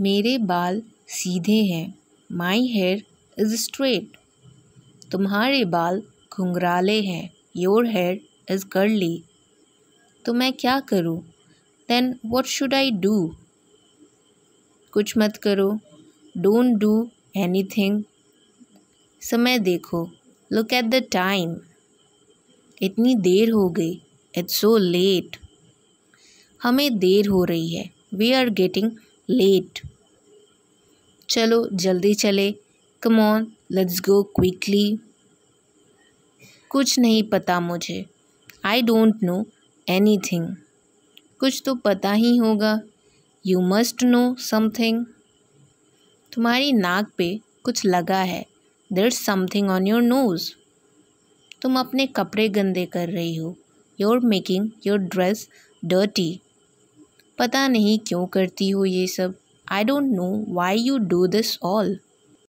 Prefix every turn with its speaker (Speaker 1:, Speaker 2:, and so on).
Speaker 1: मेरे बाल सीधे हैं माई हेयर इज़ स्ट्रेट तुम्हारे बाल घुंघराले हैं योर हेयर इज़ कर्ली तो मैं क्या करूँ then what should I do कुछ मत करो डोंट डू एनी थिंग समय देखो लुक एट द टाइम इतनी देर हो गई इट्स सो लेट हमें देर हो रही है वी आर गेटिंग लेट चलो जल्दी चले come on let's go quickly कुछ नहीं पता मुझे I don't know anything कुछ तो पता ही होगा यू मस्ट नो समथिंग तुम्हारी नाक पे कुछ लगा है there something on your nose तुम अपने कपड़े गंदे कर रही हो your making your dress dirty पता नहीं क्यों करती हो ये सब I don't know why you do this all